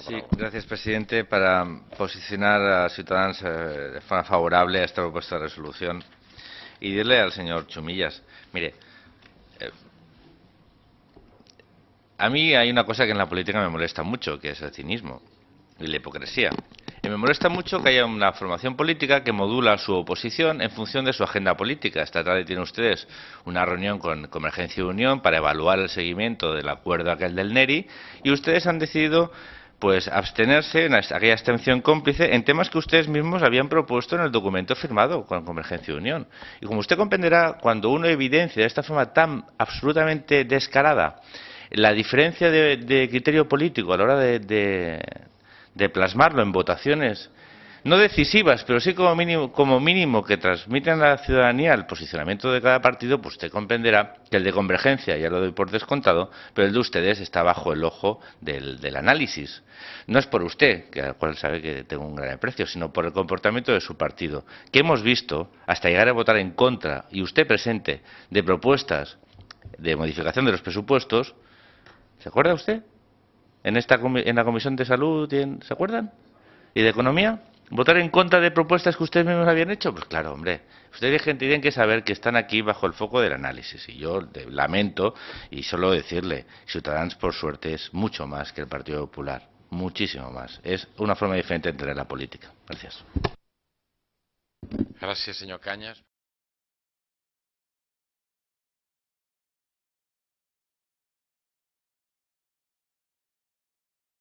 Sí, gracias, presidente. Para posicionar a Ciudadanos eh, forma favorable a esta propuesta de resolución y dirle al señor Chumillas, mire, eh, a mí hay una cosa que en la política me molesta mucho, que es el cinismo y la hipocresía. Y me molesta mucho que haya una formación política que modula su oposición en función de su agenda política. Esta tarde tienen ustedes una reunión con Convergencia y Unión para evaluar el seguimiento del acuerdo aquel del NERI y ustedes han decidido pues abstenerse en aquella abstención cómplice en temas que ustedes mismos habían propuesto en el documento firmado con Convergencia y Unión. Y como usted comprenderá, cuando uno evidencia de esta forma tan absolutamente descarada la diferencia de, criterio político a la hora de plasmarlo en votaciones no decisivas, pero sí como mínimo, como mínimo que transmiten a la ciudadanía el posicionamiento de cada partido, pues usted comprenderá que el de Convergencia, ya lo doy por descontado, pero el de ustedes está bajo el ojo del, análisis. No es por usted, que al cual sabe que tengo un gran aprecio, sino por el comportamiento de su partido, que hemos visto hasta llegar a votar en contra, y usted presente, de propuestas de modificación de los presupuestos, ¿se acuerda usted? En, esta, en la Comisión de Salud, ¿se acuerdan? ¿Y de Economía? ¿Votar en contra de propuestas que ustedes mismos habían hecho? Pues claro, hombre. Ustedes, gente, tienen que saber que están aquí bajo el foco del análisis. Y yo lamento y solo decirle, Ciudadanos, por suerte, es mucho más que el Partido Popular. Muchísimo más. Es una forma diferente de entender la política. Gracias. Gracias, señor Cañas.